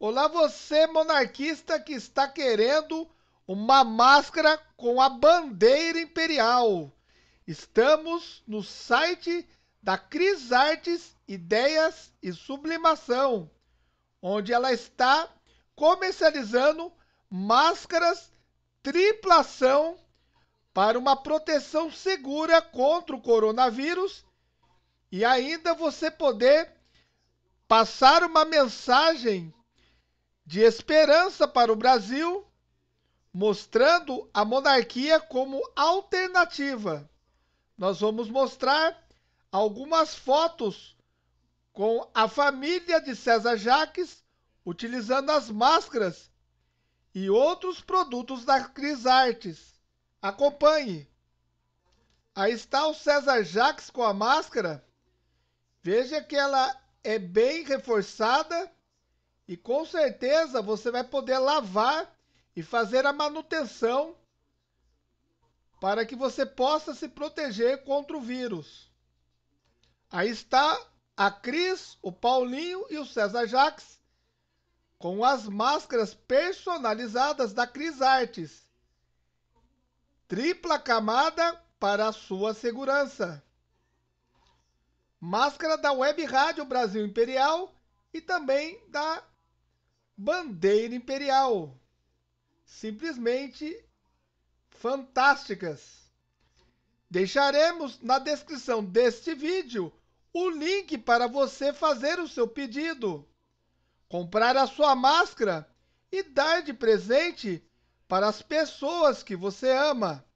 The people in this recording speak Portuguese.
Olá, você monarquista que está querendo uma máscara com a bandeira imperial. Estamos no site da Cris Artes Ideias e Sublimação, onde ela está comercializando máscaras triplação para uma proteção segura contra o coronavírus e ainda você poder passar uma mensagem de esperança para o Brasil, mostrando a monarquia como alternativa. Nós vamos mostrar algumas fotos com a família de César Jaques utilizando as máscaras e outros produtos da Crisartes. Acompanhe. Aí está o César Jaques com a máscara. Veja que ela é bem reforçada e com certeza você vai poder lavar e fazer a manutenção para que você possa se proteger contra o vírus. Aí está a Cris, o Paulinho e o César Jaques com as máscaras personalizadas da Cris Artes. Tripla camada para a sua segurança. Máscara da Web Rádio Brasil Imperial e também da Bandeira Imperial. Simplesmente fantásticas. Deixaremos na descrição deste vídeo o link para você fazer o seu pedido, comprar a sua máscara e dar de presente para as pessoas que você ama.